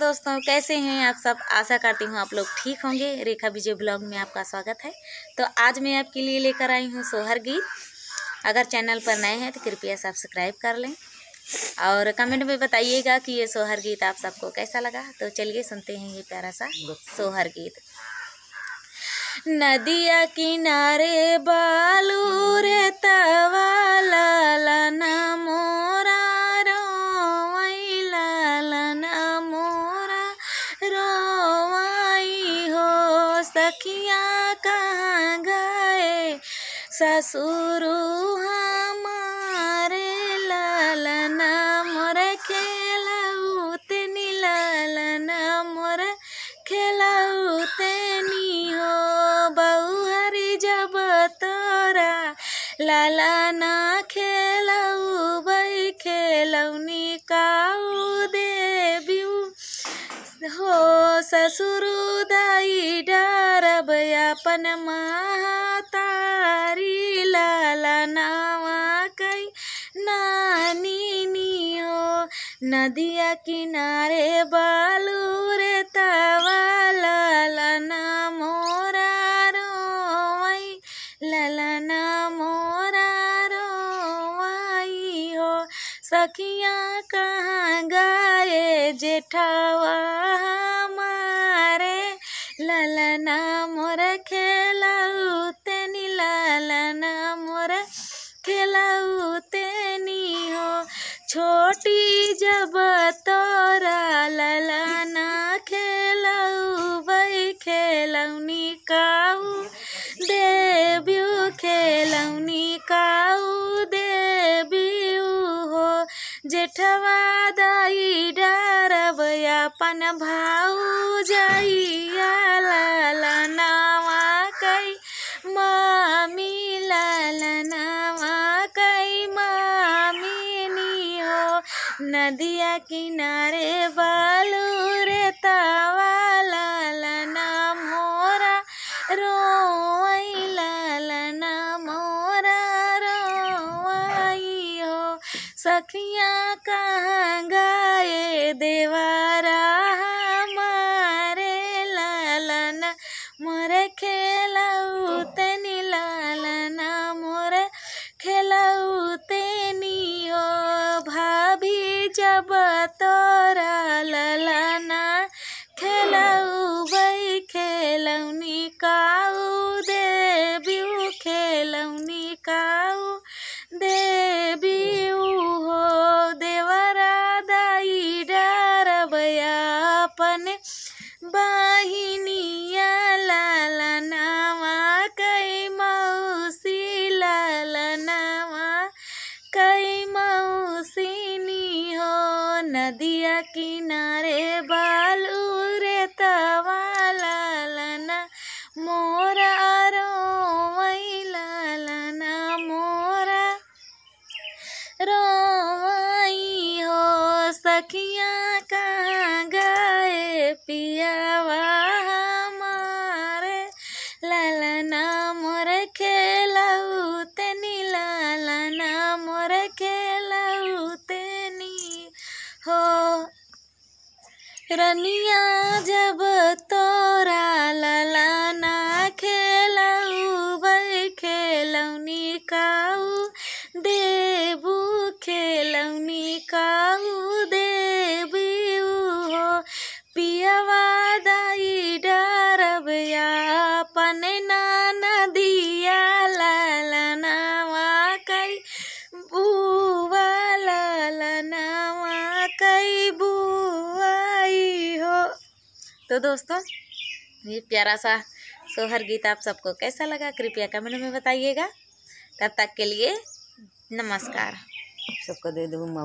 दोस्तों कैसे हैं आप सब आशा करती हूँ आप लोग ठीक होंगे रेखा विजय ब्लॉग में आपका स्वागत है तो आज मैं आपके लिए लेकर आई हूँ सोहर गीत अगर चैनल पर नए हैं तो कृपया सब्सक्राइब कर लें और कमेंट में बताइएगा कि ये सोहर गीत आप सबको कैसा लगा तो चलिए सुनते हैं ये प्यारा सा सोहर गीत नदिया किनारे बालू रे तवा ससुर हमारे ललना मोर खेला उतनी मोर खेला हो बहुहरी जब तोरा ललना खेलऊ बई खेलौनी काऊ देवी हो ससुर दाई डरब अपन माँ नदिया किनारे बालू रे तावाला लना मोरा रोवाई ललना मोरा रोवाई हो सखियाँ कहाँ गाए जेठावा हमारे ललना मोर खेलाऊ तेनी ललना मोर खेलाऊ तेनी हो छोटी जब तोरा ललना खेलऊ भई खेलौनी काऊ देबियू खेलौनी काऊ देबियू हो जेठवा दाई डरब अपन भाऊ जाइया ललना नदिया किनारे बालू रे तावा लालना मोरा रो लालना मोरा आई हो सखियाँ कहाँ गाए देवारा नदिया किनारे बालू रे तवालाना मोरा रो लना मोरा रोवाई हो सखिया का गए पियावा कनिया जब तोरा ललाना खेलाऊ बै खेलौनी काऊ देबू खेलौनी काऊ देबी हो पियावा दाई डरब या पनना तो दोस्तों ये प्यारा सा सोहर गीत आप सबको कैसा लगा कृपया कमेंट में बताइएगा तब तक के लिए नमस्कार सबको दे दूँ